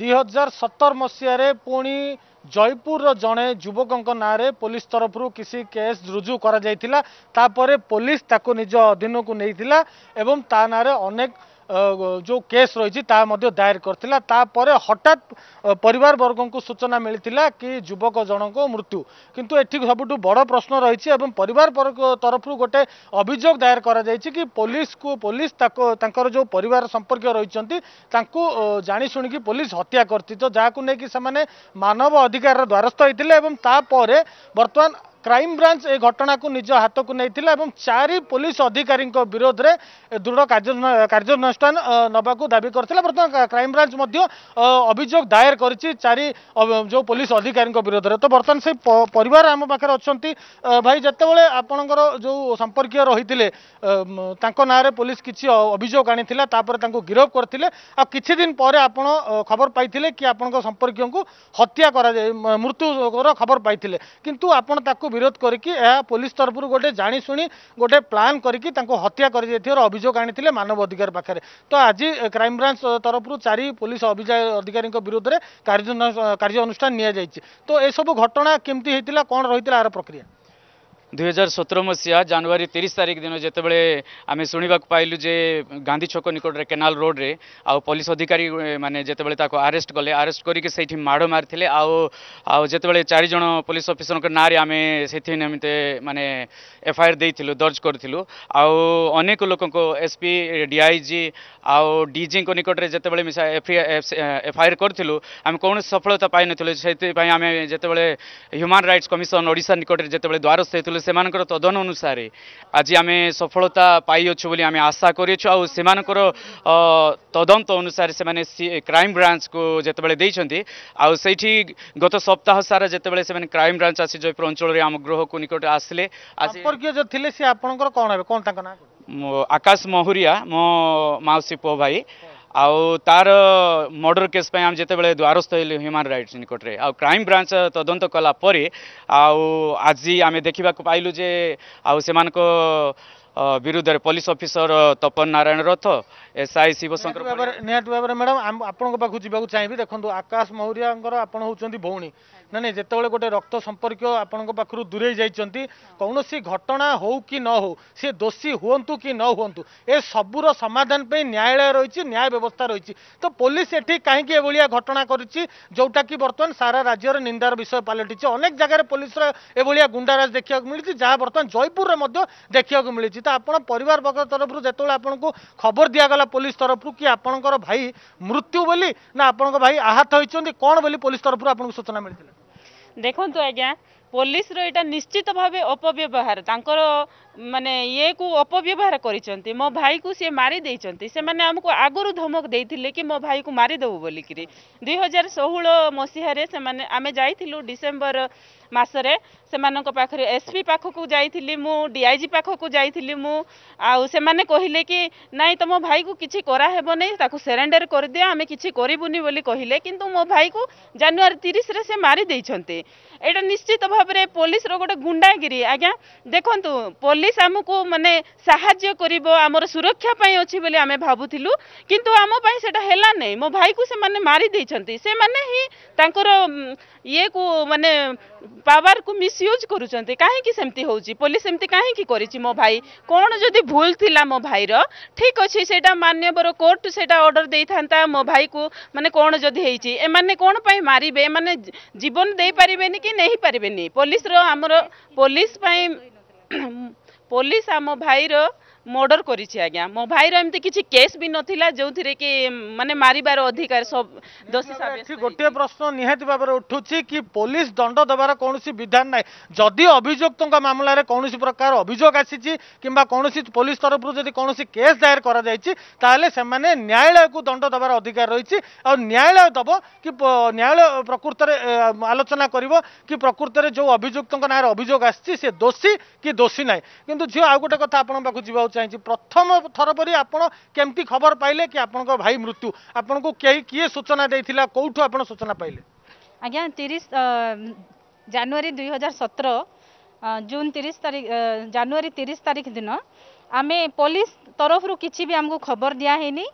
ଦୁଇ ହଜାର ସତର ମସିହାରେ ପୁଣି ଜୟପୁରର ଜଣେ ଯୁବକଙ୍କ ନାଁରେ ପୋଲିସ ତରଫରୁ କିଛି କେସ୍ ରୁଜୁ କରାଯାଇଥିଲା ତାପରେ ପୋଲିସ ତାକୁ ନିଜ ଅଧୀନକୁ ନେଇଥିଲା ଏବଂ ତା ନାଁରେ ଅନେକ जो केस रही दायर करतापर हठात पर सूचना मिलता कि युवक जनक मृत्यु किंतु एटी सब बड़ प्रश्न रही पर तरफ गोटे अभोग दायर कर कि पुलिस को पुलिस जो पर संपर्क रही जाशु की पुलिस हत्या करती तो जहाँ को लेकिन मानव अधिकार द्वारस्थ होते बर्तमान क्राइम ब्रांच ए घटना को निज हाथ को नहीं चार पुलिस अधिकारी विरोध में दृढ़ कार्यानुषान ना को दावी कर क्राइम ब्रांच अभोग दायर कर चारि जो पुलिस अधिकारी विरोध में तो बर्तमान से पर आम पाखे अच्छा भाई जिते आपणकर जो संपर्क रही है पुलिस कि अभोग आनी गिरफ करते किदिन आप खबर पाई कि आपण संपर्क को हत्या कर मृत्यु खबर पाई कितु विरोध पुलिस तरफ गोटे जाशु गोटे प्लां करी हत्या कर अभोग आनी मानव अधिकार पाखे तो आज क्राइमब्रांच तरफ चार पुलिस अधिकारी विरोध में कार्यानुषानी तो यह सब घटना केमती कौन रही है यार प्रक्रिया ଦୁଇହଜାର ସତର ମସିହା ଜାନୁଆରୀ ତିରିଶ ତାରିଖ ଦିନ ଯେତେବେଳେ ଆମେ ଶୁଣିବାକୁ ପାଇଲୁ ଯେ ଗାନ୍ଧୀ ଛକ ନିକଟରେ କେନାଲ ରୋଡ଼ରେ ଆଉ ପୋଲିସ ଅଧିକାରୀ ମାନେ ଯେତେବେଳେ ତାକୁ ଆରେଷ୍ଟ କଲେ ଆରେଷ୍ଟ କରିକି ସେଇଠି ମାଡ଼ ମାରିଥିଲେ ଆଉ ଆଉ ଯେତେବେଳେ ଚାରିଜଣ ପୋଲିସ ଅଫିସରଙ୍କ ନାଁରେ ଆମେ ସେଥି ନିମନ୍ତେ ମାନେ ଏଫଆଇଆର୍ ଦେଇଥିଲୁ ଦର୍ଜ କରିଥିଲୁ ଆଉ ଅନେକ ଲୋକଙ୍କୁ ଏସ୍ପି ଡିଆଇଜି ଆଉ ଡିଜିଙ୍କ ନିକଟରେ ଯେତେବେଳେ ମିଶା ଏଫଆଇଆର୍ କରିଥିଲୁ ଆମେ କୌଣସି ସଫଳତା ପାଇନଥିଲୁ ସେଥିପାଇଁ ଆମେ ଯେତେବେଳେ ହ୍ୟୁମାନ୍ ରାଇଟ୍ସ କମିଶନ ଓଡ଼ିଶା ନିକଟରେ ଯେତେବେଳେ ଦ୍ୱାରସ୍ଥ ହେଇଥିଲୁ ତେଣୁ ସେମାନଙ୍କର ତଦନ ଅନୁସାରେ ଆଜି ଆମେ ସଫଳତା ପାଇଅଛୁ ବୋଲି ଆମେ ଆଶା କରିଅଛୁ ଆଉ ସେମାନଙ୍କର ତଦନ୍ତ ଅନୁସାରେ ସେମାନେ କ୍ରାଇମ୍ ବ୍ରାଞ୍ଚକୁ ଯେତେବେଳେ ଦେଇଛନ୍ତି ଆଉ ସେଇଠି ଗତ ସପ୍ତାହ ସାରା ଯେତେବେଳେ ସେମାନେ କ୍ରାଇମ୍ ବ୍ରାଞ୍ଚ ଆସି ଜୟପୁର ଅଞ୍ଚଳରେ ଆମ ଗୃହକୁ ନିକଟ ଆସିଲେ ସମ୍ପର୍କୀୟ ଯେଉଁ ଥିଲେ ସେ ଆପଣଙ୍କର କ'ଣ ହେବେ କ'ଣ ତାଙ୍କ ନାଁ ଆକାଶ ମହୁରିଆ ମୋ ମାଉସୀ ପୁଅ ଭାଇ ଆଉ ତାର ମର୍ଡର କେସ୍ ପାଇଁ ଆମେ ଯେତେବେଳେ ଦ୍ୱାରସ୍ଥ ହେଲୁ ହ୍ୟୁମାନ୍ ରାଇଟ୍ସ ନିକଟରେ ଆଉ କ୍ରାଇମ୍ ବ୍ରାଞ୍ଚ ତଦନ୍ତ କଲା ପରେ ଆଉ ଆଜି ଆମେ ଦେଖିବାକୁ ପାଇଲୁ ଯେ ଆଉ ସେମାନଙ୍କ ବିରୁଦ୍ଧରେ ପୋଲିସ ଅଫିସର ତପନ ନାରାୟଣ ରଥ ଏସ୍ଆଇ ଶିବଶଙ୍କର ନିହାତି ଭାବରେ ମ୍ୟାଡ଼ାମ୍ ଆପଣଙ୍କ ପାଖକୁ ଯିବାକୁ ଚାହିଁବି ଦେଖନ୍ତୁ ଆକାଶ ମହୁରିଆଙ୍କର ଆପଣ ହେଉଛନ୍ତି ଭଉଣୀ ନା ନାଇଁ ଯେତେବେଳେ ଗୋଟେ ରକ୍ତ ସମ୍ପର୍କୀୟ ଆପଣଙ୍କ ପାଖରୁ ଦୂରେଇ ଯାଇଛନ୍ତି କୌଣସି ଘଟଣା ହଉ କି ନ ହଉ ସିଏ ଦୋଷୀ ହୁଅନ୍ତୁ କି ନ ହୁଅନ୍ତୁ ଏ ସବୁର ସମାଧାନ ପାଇଁ ନ୍ୟାୟାଳୟ ରହିଛି ନ୍ୟାୟ ବ୍ୟବସ୍ଥା ରହିଛି ତ ପୋଲିସ ଏଠି କାହିଁକି ଏଭଳିଆ ଘଟଣା କରିଛି ଯେଉଁଟାକି ବର୍ତ୍ତମାନ ସାରା ରାଜ୍ୟରେ ନିନ୍ଦାର ବିଷୟ ପାଲଟିଛି ଅନେକ ଜାଗାରେ ପୋଲିସର ଏଭଳିଆ ଗୁଣ୍ଡାରାଜ ଦେଖିବାକୁ ମିଳିଛି ଯାହା ବର୍ତ୍ତମାନ ଜୟପୁରରେ ମଧ୍ୟ ଦେଖିବାକୁ ମିଳିଛି ତ ଆପଣ ପରିବାର ବର୍ଗ ତରଫରୁ ଯେତେବେଳେ ଆପଣଙ୍କୁ ଖବର ଦିଆଗଲା ପୋଲିସ ତରଫରୁ କି ଆପଣଙ୍କର ଭାଇ ମୃତ୍ୟୁ ବୋଲି ନା ଆପଣଙ୍କ ଭାଇ ଆହତ ହୋଇଛନ୍ତି କ'ଣ ବୋଲି ପୋଲିସ ତରଫରୁ ଆପଣଙ୍କୁ ସୂଚନା ମିଳିଥିଲା देखु आज्ञा पुलिस रहा निश्चित भाव अपव्यवहार मानने ये को अपव्यवहार करो भाई को सी मारिदे से मैंने आमको आगु धमक दे कि मो भाई को मारिदेव बोलिकी दुई हजार षोह मसीह से आम जाबर मसरे एसपी पाख को जाइली मुआईजी पाख को कहले कि नाई तुम भाई को किसी कराहब नहीं सरेडर कर दि आम किसी कहले कि मो भाई को जानुरी तीस से मारी निश्चित भाव में पुलिस गोटे गुंडागिरी आज्ञा देखु पुलिस आम को मानने साय कर सुरक्षापी अच्छी आम भावुलु कितु आमपाई से मो भाई को मारी से मारी ही ये को मानने पावर को मिसयूज करुंट कहीं सेमती हो पुलिस सेमती कहीं कर मो भाई कौन जो भूल था मो भाईर ठीक अच्छे से मानवर कोर्ट से अर्डर दे था मो भाई को मैंने कौन जदि एमने कौन पर मारे एमने जीवन दे पारे कि नहीं पारे पुलिस आमर पुलिस पुलिस आम भाईर ମର୍ଡ଼ର କରିଛି ଆଜ୍ଞା ମୋ ଭାଇର ଏମିତି କିଛି କେସ୍ ବି ନଥିଲା ଯେଉଁଥିରେ କି ମାନେ ମାରିବାର ଅଧିକାର ଦୋଷୀ ଗୋଟିଏ ପ୍ରଶ୍ନ ନିହାତି ଭାବରେ ଉଠୁଛି କି ପୋଲିସ ଦଣ୍ଡ ଦେବାର କୌଣସି ବିଧାନ ନାହିଁ ଯଦି ଅଭିଯୁକ୍ତଙ୍କ ମାମଲାରେ କୌଣସି ପ୍ରକାର ଅଭିଯୋଗ ଆସିଛି କିମ୍ବା କୌଣସି ପୋଲିସ ତରଫରୁ ଯଦି କୌଣସି କେସ୍ ଦାୟର କରାଯାଇଛି ତାହେଲେ ସେମାନେ ନ୍ୟାୟାଳୟକୁ ଦଣ୍ଡ ଦେବାର ଅଧିକାର ରହିଛି ଆଉ ନ୍ୟାୟାଳୟ ଦେବ କି ନ୍ୟାୟାଳୟ ପ୍ରକୃତରେ ଆଲୋଚନା କରିବ କି ପ୍ରକୃତରେ ଯେଉଁ ଅଭିଯୁକ୍ତଙ୍କ ନାଁରେ ଅଭିଯୋଗ ଆସିଛି ସେ ଦୋଷୀ କି ଦୋଷୀ ନାହିଁ କିନ୍ତୁ ଝିଅ ଆଉ ଗୋଟେ କଥା ଆପଣଙ୍କ ପାଖକୁ ଯିବାକୁ चाहिए प्रथम थर पर आपति खबर पाइले कि आप भाई मृत्यु आपन को कई किए सूचना देखा कौटू आप सूचना पाइले आज्ञा तीस जानुरी दुई हजार सतर जून तीस तारीख जानुरी तीस तारीख दिन आम पुलिस तरफ रू कि भी आमको खबर दिया दिहनी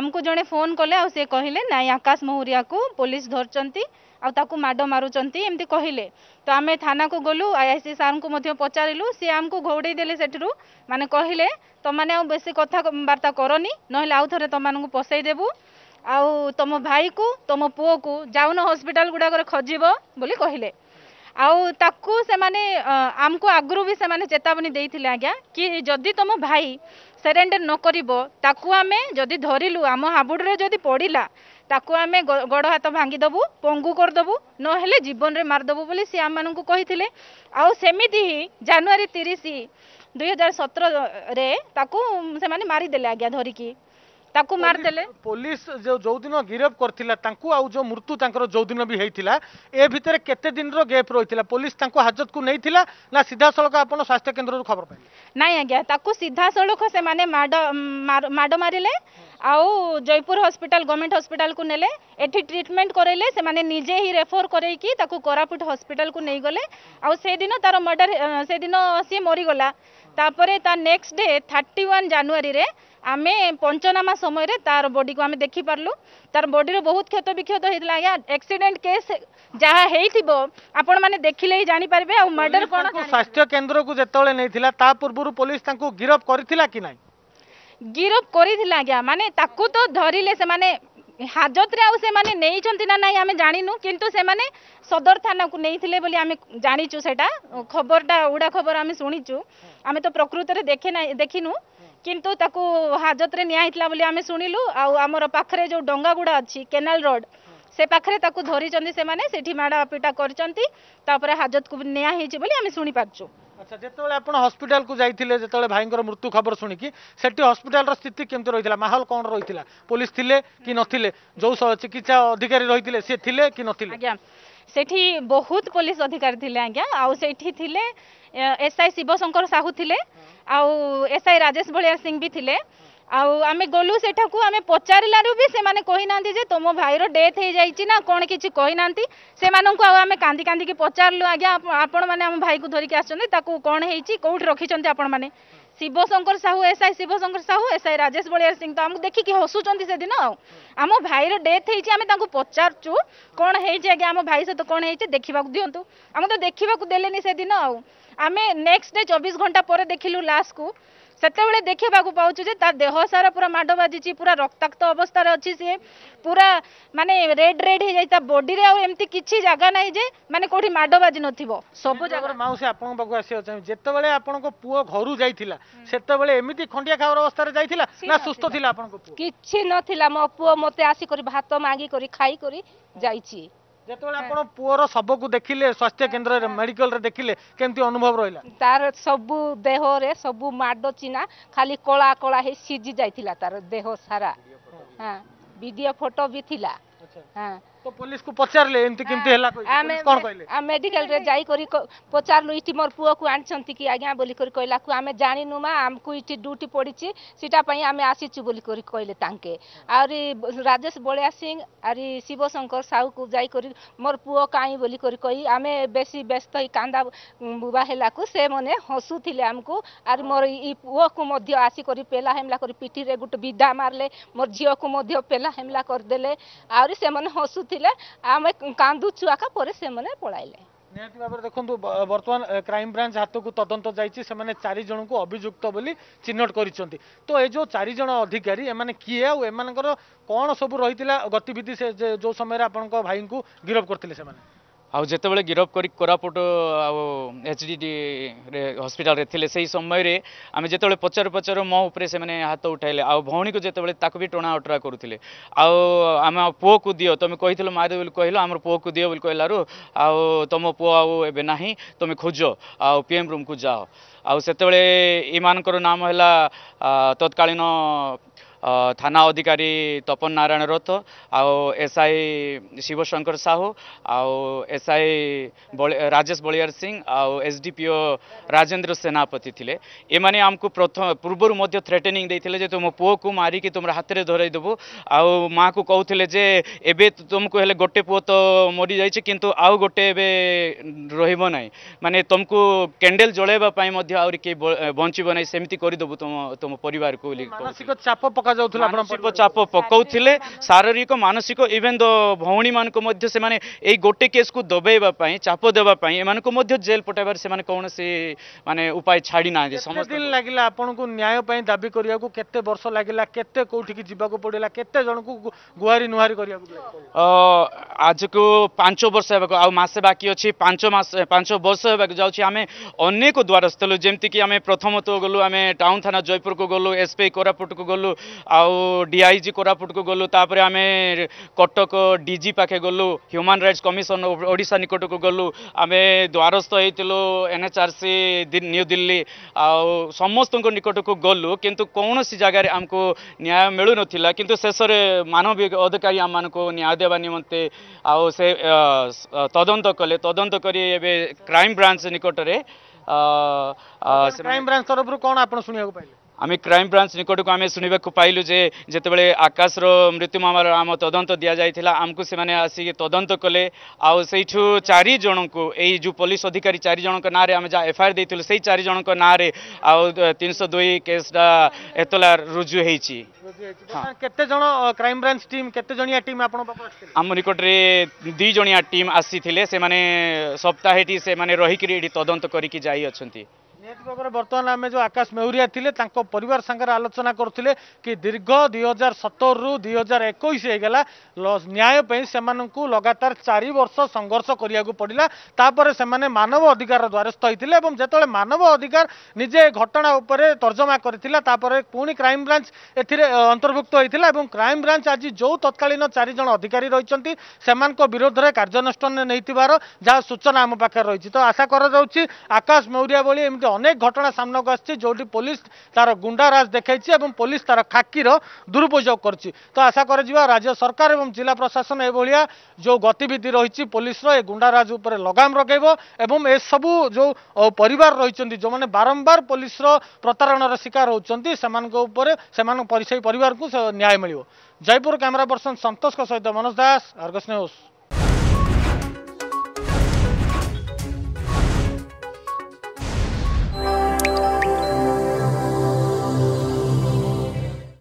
आमको जड़े फोन कले आ कहले ना आकाश महुरी को पुलिस धरती ଆଉ ତାକୁ ମାଡ଼ ମାରୁଛନ୍ତି ଏମିତି କହିଲେ ତ ଆମେ ଥାନାକୁ ଗଲୁ ଆଇଆଇସି ସାର୍ଙ୍କୁ ମଧ୍ୟ ପଚାରିଲୁ ସିଏ ଆମକୁ ଘୋଡ଼େଇ ଦେଲେ ସେଠାରୁ ମାନେ କହିଲେ ତମମାନେ ଆଉ ବେଶୀ କଥାବାର୍ତ୍ତା କରନି ନହେଲେ ଆଉ ଥରେ ତମମାନଙ୍କୁ ପଶେଇଦେବୁ ଆଉ ତମ ଭାଇକୁ ତମ ପୁଅକୁ ଯାଉନ ହସ୍ପିଟାଲ ଗୁଡ଼ାକରେ ଖୋଜିବ ବୋଲି କହିଲେ ଆଉ ତାକୁ ସେମାନେ ଆମକୁ ଆଗରୁ ବି ସେମାନେ ଚେତାବନୀ ଦେଇଥିଲେ ଆଜ୍ଞା କି ଯଦି ତମ ଭାଇ ସେରେଣ୍ଡର ନ କରିବ ତାକୁ ଆମେ ଯଦି ଧରିଲୁ ଆମ ହାବୁଡ଼ରେ ଯଦି ପଡ଼ିଲା ତାକୁ ଆମେ ଗୋଡ଼ ହାତ ଭାଙ୍ଗିଦେବୁ ପଙ୍ଗୁ କରିଦେବୁ ନହେଲେ ଜୀବନରେ ମାରିଦେବୁ ବୋଲି ସେ ଆମମାନଙ୍କୁ କହିଥିଲେ ଆଉ ସେମିତି ହିଁ ଜାନୁଆରୀ ତିରିଶ ଦୁଇହଜାର ସତରରେ ତାକୁ ସେମାନେ ମାରିଦେଲେ ଆଜ୍ଞା ଧରିକି ତାକୁ ମାରିଦେଲେ ପୋଲିସ ଯେଉଁ ଯେଉଁଦିନ ଗିରଫ କରିଥିଲା ତାଙ୍କୁ ଆଉ ଯେଉଁ ମୃତ୍ୟୁ ତାଙ୍କର ଯେଉଁଦିନ ବି ହେଇଥିଲା ଏ ଭିତରେ କେତେ ଦିନର ଗେପ୍ ରହିଥିଲା ପୋଲିସ ତାଙ୍କୁ ହାଜତକୁ ନେଇଥିଲା ନା ସିଧାସଳଖ ଆପଣ ସ୍ୱାସ୍ଥ୍ୟ କେନ୍ଦ୍ରରୁ ଖବର ପାଇଲେ ନାଇଁ ଆଜ୍ଞା ତାକୁ ସିଧାସଳଖ ସେମାନେ ମାଡ଼ ମାଡ଼ ମାରିଲେ ଆଉ ଜୟପୁର ହସ୍ପିଟାଲ ଗଭର୍ଣ୍ଣମେଣ୍ଟ ହସ୍ପିଟାଲକୁ ନେଲେ ଏଠି ଟ୍ରିଟମେଣ୍ଟ କରାଇଲେ ସେମାନେ ନିଜେ ହିଁ ରେଫର କରାଇକି ତାକୁ କୋରାପୁଟ ହସ୍ପିଟାଲକୁ ନେଇଗଲେ ଆଉ ସେଦିନ ତାର ମର୍ଡର ସେଦିନ ସିଏ ମରିଗଲା तापर ता next day thirty one January आम पंचनामा समय तार बॉडी को आम देखिपारूँ तार बॉडी रो बहुत क्षत विक्षत होता है आज्ञा एक्सीडेंट केस जहाँ हो आपण मैंने देखिले ही जापारे मर्डर कौन स्वास्थ्य केन्द्र को जिते नहीं पूर्व पुलिस गिरफ्त कर गिरफ्त कर आज्ञा तो धरले से मैंने ହାଜତରେ ଆଉ ସେମାନେ ନେଇଛନ୍ତି ନା ନାହିଁ ଆମେ ଜାଣିନୁ କିନ୍ତୁ ସେମାନେ ସଦର ଥାନାକୁ ନେଇଥିଲେ ବୋଲି ଆମେ ଜାଣିଛୁ ସେଇଟା ଖବରଟା ଉଡ଼ା ଖବର ଆମେ ଶୁଣିଛୁ ଆମେ ତ ପ୍ରକୃତରେ ଦେଖେ ନାହିଁ ଦେଖିନୁ କିନ୍ତୁ ତାକୁ ହାଜତରେ ନିଆ ହେଇଥିଲା ବୋଲି ଆମେ ଶୁଣିଲୁ ଆଉ ଆମର ପାଖରେ ଯେଉଁ ଡଙ୍ଗାଗୁଡ଼ା ଅଛି କେନାଲ ରୋଡ଼ ସେ ପାଖରେ ତାକୁ ଧରିଛନ୍ତି ସେମାନେ ସେଠି ମାଡ଼ ପିଟା କରିଛନ୍ତି ତାପରେ ହାଜତକୁ ନିଆ ହେଇଛି ବୋଲି ଆମେ ଶୁଣିପାରୁଛୁ আচ্ছা যেতবে আপনার হসপিটাল কু যাই যেতবে ভাইঙ্কর মৃত্যু খবর শুণিকি সেটি হসপিটালর স্থিতি কেমতি রয়েছে মাহল কম রয়েছে পুলিশ লে কি নথিলে যে চিকিৎসা অধিকারী রয়েছে সে লে কি নথিলে আজ্ঞা সেটি বহুত পুলিশ অধিকারী লে আজ্ঞা আউ সেটি লে এসআই শিবশঙ্কর সাহু লে আউ এসআই রাজেশ বলিয়া সিং বি লে ଆଉ ଆମେ ଗଲୁ ସେଠାକୁ ଆମେ ପଚାରିଲାରୁ ବି ସେମାନେ କହିନାହାନ୍ତି ଯେ ତୁମ ଭାଇର ଡେଥ୍ ହେଇଯାଇଛି ନା କ'ଣ କିଛି କହିନାହାନ୍ତି ସେମାନଙ୍କୁ ଆଉ ଆମେ କାନ୍ଦି କାନ୍ଦିକି ପଚାରିଲୁ ଆଜ୍ଞା ଆପଣମାନେ ଆମ ଭାଇକୁ ଧରିକି ଆସିଛନ୍ତି ତାକୁ କ'ଣ ହେଇଛି କେଉଁଠି ରଖିଛନ୍ତି ଆପଣମାନେ ଶିବଶଙ୍କର ସାହୁ ଏସ୍ଆଇ ଶିବଶଙ୍କର ସାହୁ ଏସ୍ଆଇ ରାଜେଶ ବଳିଆର ସିଂ ତ ଆମକୁ ଦେଖିକି ହସୁଛନ୍ତି ସେଦିନ ଆଉ ଆମ ଭାଇର ଡେଥ୍ ହେଇଛି ଆମେ ତାଙ୍କୁ ପଚାରୁଛୁ କ'ଣ ହେଇଛି ଆଜ୍ଞା ଆମ ଭାଇ ସହିତ କ'ଣ ହେଇଛି ଦେଖିବାକୁ ଦିଅନ୍ତୁ ଆମେ ତ ଦେଖିବାକୁ ଦେଲେନି ସେଦିନ ଆଉ ଆମେ ନେକ୍ସଟ ଡେ ଚବିଶ ଘଣ୍ଟା ପରେ ଦେଖିଲୁ ଲାଷ୍ଟକୁ से देखा पाचे देह सारा पूरा मड बाजी पूरा रक्ताक्त अवस्था अच्छी सी पूरा मानने रेड रेड हो जाए बडी आमती किसी जगह नाई मानने कौटी मड बाजी नब जगह मौसी आपतने आपको पुव घर जाते खंडिया खावर अवस्था जाता सुस्था कि मो पु मत आसिक भात मांगिक खाई যেতবে আপন পুয়র শবকু দেখিলে স্বাস্থ্য কেন্দ্রে মেডিকাল রে দেখিলে কেমতি অনুভব রহিলা তার সবু দেহরে সবু মাড চিনা খালি কলা কলা হে সিজি যাইতিলা তার দেহ সারা হ্যাঁ ভিডিও ফটো বি থিলা হ্যাঁ तो पुलिस को पचारे आमे कहले आ मेडिकल रे जाई करी पचारलु इति मोर पुओ को कि आज्ञा बोली करी कहला को आमे इति ड्यूटी पडिछि सीटा पई आमे बोली करी कहले तांके राजेश बळिया सिंह आरी शिवशंकर साहू को जाई करी मोर पुओ काई बोली करी कहि आमे बेसी व्यस्त ही कांदा बुबा होला को से मने हसु थिले हमकु आर मोर ई पुओ को मध्य आसी करी पेला हमला करी पिठी रे गुट बिदा मारले मोर झियो को मध्य पेला हमला कर देले से मने हसु ଥିଲେ ଆମେ କାନ୍ଦୁ ଛୁଆକା ପରେ ସେମାନେ ପଳାଇଲେ ନିହାତି ଭାବରେ ଦେଖନ୍ତୁ ବର୍ତ୍ତମାନ କ୍ରାଇମବ୍ରାଞ୍ଚ ହାତକୁ ତଦନ୍ତ ଯାଇଛି ସେମାନେ ଚାରି ଜଣଙ୍କୁ ଅଭିଯୁକ୍ତ ବୋଲି ଚିହ୍ନଟ କରିଛନ୍ତି ତ ଏ ଯେଉଁ ଚାରି ଜଣ ଅଧିକାରୀ ଏମାନେ କିଏ ଆଉ ଏମାନଙ୍କର କ'ଣ ସବୁ ରହିଥିଲା ଗତିବିଧି ସେ ଯେଉଁ ସମୟରେ ଆପଣଙ୍କ ଭାଇଙ୍କୁ ଗିରଫ କରିଥିଲେ ସେମାନେ ଆଉ ଯେତେବେଳେ ଗିରଫ କରି କୋରାପୁଟ ଆଉ ଏଚ୍ଡିଡିରେ ହସ୍ପିଟାଲରେ ଥିଲେ ସେହି ସମୟରେ ଆମେ ଯେତେବେଳେ ପଚାରୁ ପଚାରୁ ମୋ ଉପରେ ସେମାନେ ହାତ ଉଠାଇଲେ ଆଉ ଭଉଣୀକୁ ଯେତେବେଳେ ତାକୁ ବି ଟଣା ଅଟରା କରୁଥିଲେ ଆଉ ଆମେ ପୁଅକୁ ଦିଅ ତୁମେ କହିଥିଲ ମାରିଦେବ ବୋଲି କହିଲ ଆମର ପୁଅକୁ ଦିଅ ବୋଲି କହିଲାରୁ ଆଉ ତୁମ ପୁଅ ଆଉ ଏବେ ନାହିଁ ତୁମେ ଖୋଜ ଆଉ ପିଏମ୍ ରୁମ୍କୁ ଯାଅ ଆଉ ସେତେବେଳେ ଏମାନଙ୍କର ନାମ ହେଲା ତତ୍କାଳୀନ থানা অধিকারী তপন নারায়ণ রথ আও এসআই শিবশঙ্কর সাহু আও এসআই রাজেশ বলিয়ার সিং আও এসডিপিও রাজেন্দ্র সেনাপতি লে এমানে আমকু প্রথম পূর্বর মধ্য থ্রেটেনিং দিয়েছিল যে তুম পুকু মারিকি তোমরা হাতের ধরাই দেবু আও মা কু কৌলে যে এবে তুমকু হলে গোটে পুয় তো মরি যাইছে কিন্তু আও গোটে এবে রহব না মানে তুমকু ক্যান্ডেল জলাইবা আহরি কে বঞ্চব না সেমতি করে দেবু তুম তুম পরিবারকু চাপ পকা ଯାଉଥିଲା ଆପଣଙ୍କ ଚାପ ପକାଉଥିଲେ ଶାରୀରିକ ମାନସିକ ଇଭେନ୍ ଭଉଣୀମାନଙ୍କୁ ମଧ୍ୟ ସେମାନେ ଏଇ ଗୋଟେ କେସ୍କୁ ଦବେଇବା ପାଇଁ ଚାପ ଦେବା ପାଇଁ ଏମାନଙ୍କୁ ମଧ୍ୟ ଜେଲ୍ ପଠାଇବାରେ ସେମାନେ କୌଣସି ମାନେ ଉପାୟ ଛାଡ଼ି ନାହାନ୍ତି ସମସ୍ତେ ଲାଗିଲା ଆପଣଙ୍କୁ ନ୍ୟାୟ ପାଇଁ ଦାବି କରିବାକୁ କେତେ ବର୍ଷ ଲାଗିଲା କେତେ କୋଉଠିକି ଯିବାକୁ ପଡ଼ିଲା କେତେ ଜଣଙ୍କୁ ଗୁହାରି ନୁହାରି କରିବାକୁ ଆଜକୁ ପାଞ୍ଚ ବର୍ଷ ହେବାକୁ ଆଉ ମାସେ ବାକି ଅଛି ପାଞ୍ଚ ମାସ ପାଞ୍ଚ ବର୍ଷ ହେବାକୁ ଯାଉଛି ଆମେ ଅନେକ ଦ୍ୱାରସ୍ଥ ହେଲୁ ଯେମିତିକି ଆମେ ପ୍ରଥମତଃ ଗଲୁ ଆମେ ଟାଉନ୍ ଥାନା ଜୟପୁରକୁ ଗଲୁ ଏସ୍ପି କୋରାପୁଟକୁ ଗଲୁ आईजी कोरापुट को गलु तापर आम कटक डी पाखे गलु ह्यूमान रईट्स कमिशन ओडा निकट को गलु आम द्वारस्थ होलु एनएचआरसी न्यू दिल्ली आ समस्त निकट को गलु किंतु कौन जगार आमको न्याय मिलून कि शेष मानविक अधिकारी आम मान न्याय देवा निमंते आउ तदंत कले तदंत करी क्राइम ब्रांच निकटरे क्राइम ब्रांच तरफ कौन आप शुणा पाइले আমি କ୍ରାଇମ୍ ବ୍ରାଞ୍ଚ ନିକଟକୁ ଆମେ ଶୁଣିବାକୁ ପାଇଲୁ ଯେ ଯେତେବେଳେ ଆକାଶର ମୃତ୍ୟୁ ମାମଲାର ଆମ ତଦନ୍ତ ଦିଆଯାଇଥିଲା ଆମକୁ ସେମାନେ ଆସିକି ତଦନ୍ତ କଲେ ଆଉ ସେଇଠୁ ଚାରି ଜଣଙ୍କୁ ଏଇ ଯେଉଁ ପୋଲିସ ଅଧିକାରୀ ଚାରି ଜଣଙ୍କ ନାଁରେ ଆମେ ଯାହା ଏଫଆଇଆର୍ ଦେଇଥିଲୁ ସେଇ ଚାରି ଜଣଙ୍କ ନାଁରେ ଆଉ ତିନିଶହ ଦୁଇ କେସ୍ଟା ଏତଲା ରୁଜୁ ହେଇଛି କେତେ ଜଣ କ୍ରାଇମ୍ ବ୍ରାଞ୍ଚ ଟିମ୍ କେତେ ଜଣିଆ ଟିମ୍ ଆପଣଙ୍କ ଆମ ନିକଟରେ ଦୁଇ ଜଣିଆ ଟିମ୍ ଆସିଥିଲେ ସେମାନେ ସପ୍ତାହେଠି ସେମାନେ ରହିକିରି ଏଠି ତଦନ୍ତ କରିକି ଯାଇଅଛନ୍ତି ନିହାତି ଭାବରେ ବର୍ତ୍ତମାନ ଆମେ ଯେଉଁ ଆକାଶ ମେହୁରିଆ ଥିଲେ ତାଙ୍କ ପରିବାର ସାଙ୍ଗରେ ଆଲୋଚନା କରୁଥିଲେ କି ଦୀର୍ଘ ଦୁଇ ହଜାର ସତରରୁ ଦୁଇ ହଜାର ଏକୋଇଶ ହେଇଗଲା ନ୍ୟାୟ ପାଇଁ ସେମାନଙ୍କୁ ଲଗାତାର ଚାରି ବର୍ଷ ସଂଘର୍ଷ କରିବାକୁ ପଡ଼ିଲା ତାପରେ ସେମାନେ ମାନବ ଅଧିକାର ଦ୍ୱାରସ୍ଥ ହେଇଥିଲେ ଏବଂ ଯେତେବେଳେ ମାନବ ଅଧିକାର ନିଜେ ଘଟଣା ଉପରେ ତର୍ଜମା କରିଥିଲା ତାପରେ ପୁଣି କ୍ରାଇମବ୍ରାଞ୍ଚ ଏଥିରେ ଅନ୍ତର୍ଭୁକ୍ତ ହୋଇଥିଲା ଏବଂ କ୍ରାଇମବ୍ରାଞ୍ଚ ଆଜି ଯେଉଁ ତତ୍କାଳୀନ ଚାରିଜଣ ଅଧିକାରୀ ରହିଛନ୍ତି ସେମାନଙ୍କ ବିରୋଧରେ କାର୍ଯ୍ୟାନୁଷ୍ଠାନ ନେଇଥିବାର ଯାହା ସୂଚନା ଆମ ପାଖରେ ରହିଛି ତ ଆଶା କରାଯାଉଛି ଆକାଶ ମେହୁରିଆ ଭଳି ଏମିତି अनेक घटना सामनाको पुलिस तार गुंडाराज देखाई और पुलिस तार खाकिर दुरुपयोग तो आशा राज्य सरकार जिला प्रशासन एभ जो गतिविधि पुलिस रह गुण्डाराज उगाम लगैब एसबु जो पारि जो पुलिस पोलिस्र प्रतारण र शार परिवार को न्याय मियो जयपुर कैमेरा पर्सन सन्तोषको सहित मनोज दास हर्ग